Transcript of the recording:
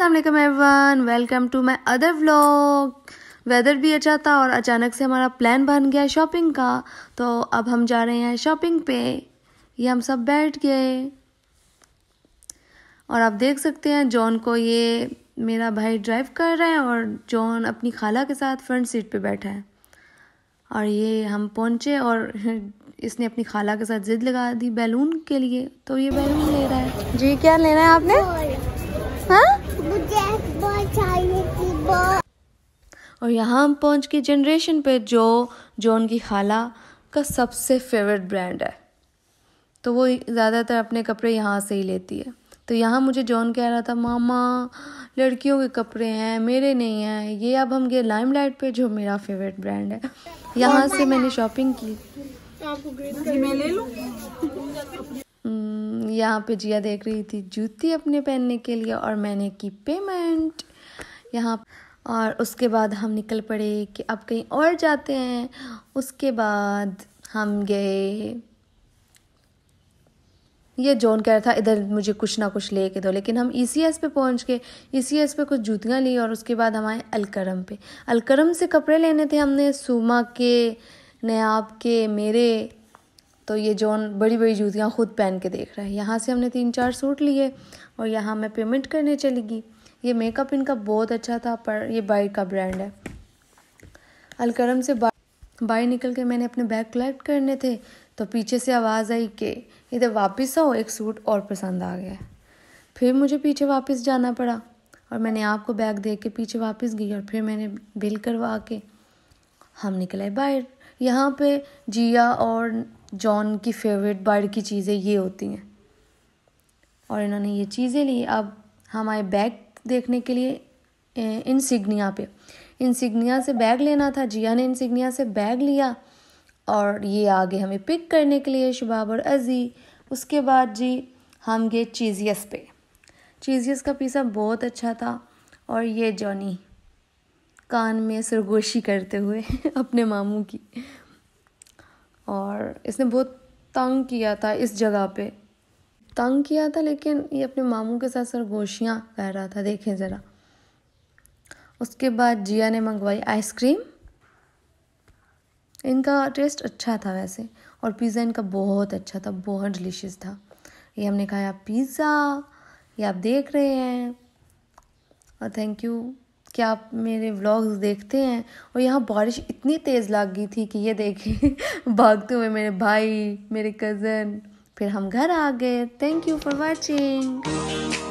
अल्लाम everyone welcome to my other vlog weather भी अच्छा था और अचानक से हमारा प्लान बन गया शॉपिंग का तो अब हम जा रहे हैं शॉपिंग पे ये हम सब बैठ गए और आप देख सकते हैं जॉन को ये मेरा भाई ड्राइव कर रहा है और जॉन अपनी खाला के साथ फ्रंट सीट पे बैठा है और ये हम पहुँचे और इसने अपनी खाला के साथ ज़िद लगा दी बैलून के लिए तो ये बैलून ले रहा है जी क्या लेना है आपने हाँ और यहाँ हम पहुँच के जनरेशन पे जो जो उनकी खाला का सबसे फेवरेट ब्रांड है तो वो ज़्यादातर अपने कपड़े यहाँ से ही लेती है तो यहाँ मुझे जॉन कह रहा था मामा लड़कियों के कपड़े हैं मेरे नहीं हैं ये अब हम गए लाइम लाइट पर जो मेरा फेवरेट ब्रांड है यहाँ से मैंने शॉपिंग की हम्म, यहाँ पे जिया देख रही थी जूती अपने पहनने के लिए और मैंने की पेमेंट यहाँ और उसके बाद हम निकल पड़े कि अब कहीं और जाते हैं उसके बाद हम गए ये जॉन कह रहा था इधर मुझे कुछ ना कुछ ले के दो लेकिन हम ई सी एस पे पहुँच गए ई सी एस पे कुछ जूतियाँ ली और उसके बाद हम आए अलकरम पे अलकरम से कपड़े लेने थे हमने सूमा के नयाब के मेरे तो ये जॉन बड़ी बड़ी जूतियाँ खुद पहन के देख रहा है यहाँ से हमने तीन चार सूट लिए और यहाँ मैं पेमेंट करने चली गई ये मेकअप इनका बहुत अच्छा था पर ये बाई का ब्रांड है अलकरम से बाहर निकल के मैंने अपने बैग कलेक्ट करने थे तो पीछे से आवाज़ आई कि इधर वापस आओ एक सूट और पसंद आ गया फिर मुझे पीछे वापस जाना पड़ा और मैंने आपको बैग दे के पीछे वापस गई और फिर मैंने बिल करवा के हम निकले बाहर यहाँ पे जिया और जॉन की फेवरेट बाइड की चीज़ें ये होती हैं और इन्होंने ये चीज़ें ली अब हम आए बैग देखने के लिए इनसिग्निया पे इनसिग्निया से बैग लेना था जिया ने इनसिग्निया से बैग लिया और ये आगे हमें पिक करने के लिए शबाब और अजी उसके बाद जी हम गए चीजियस पे चीजियस का पीसा बहुत अच्छा था और ये जॉनी कान में सरगोशी करते हुए अपने मामू की और इसने बहुत तंग किया था इस जगह पे तंग किया था लेकिन ये अपने मामू के साथ सरगोशियाँ कह रहा था देखें ज़रा उसके बाद जिया ने मंगवाई आइसक्रीम इनका टेस्ट अच्छा था वैसे और पिज़्ज़ा इनका बहुत अच्छा था बहुत डिलीशियस था ये हमने खाया पिज़्ज़ा ये आप देख रहे हैं और थैंक यू कि आप मेरे व्लॉग्स देखते हैं और यहाँ बारिश इतनी तेज़ लग गई थी कि ये देखें भागते हुए मेरे भाई मेरे कज़न फिर हम घर आ गए थैंक यू फॉर वॉचिंग